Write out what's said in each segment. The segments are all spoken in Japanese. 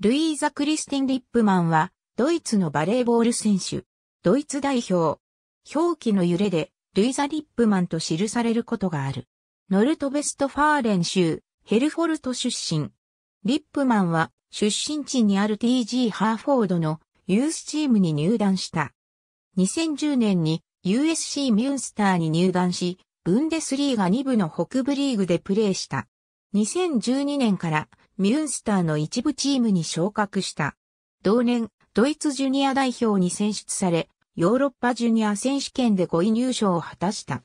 ルイーザ・クリスティン・リップマンは、ドイツのバレーボール選手、ドイツ代表。表記の揺れで、ルイザ・リップマンと記されることがある。ノルトベストファーレン州、ヘルフォルト出身。リップマンは、出身地にある TG ハーフォードのユースチームに入団した。2010年に USC ミュンスターに入団し、ブンデスリーガ2部の北部リーグでプレーした。2012年からミュンスターの一部チームに昇格した。同年、ドイツジュニア代表に選出され、ヨーロッパジュニア選手権で5位入賞を果たした。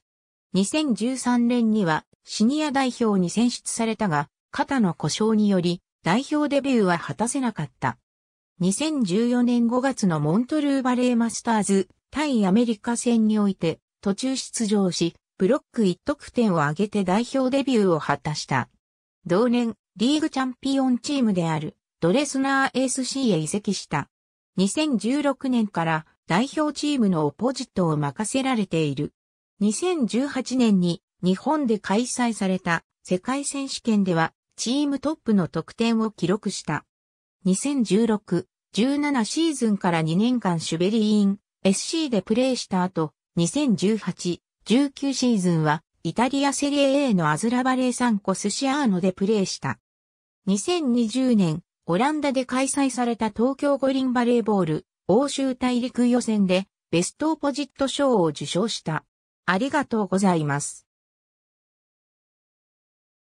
2013年にはシニア代表に選出されたが、肩の故障により代表デビューは果たせなかった。2014年5月のモントルーバレーマスターズ対アメリカ戦において途中出場し、ブロック1得点を挙げて代表デビューを果たした。同年、リーグチャンピオンチームであるドレスナー SC へ移籍した。2016年から代表チームのオポジットを任せられている。2018年に日本で開催された世界選手権ではチームトップの得点を記録した。2016、17シーズンから2年間シュベリーイン SC でプレーした後、2018、19シーズンはイタリアセリエ A のアズラバレーサンコスシアーノでプレーした。2020年、オランダで開催された東京五輪バレーボール、欧州大陸予選で、ベストオポジット賞を受賞した。ありがとうございます。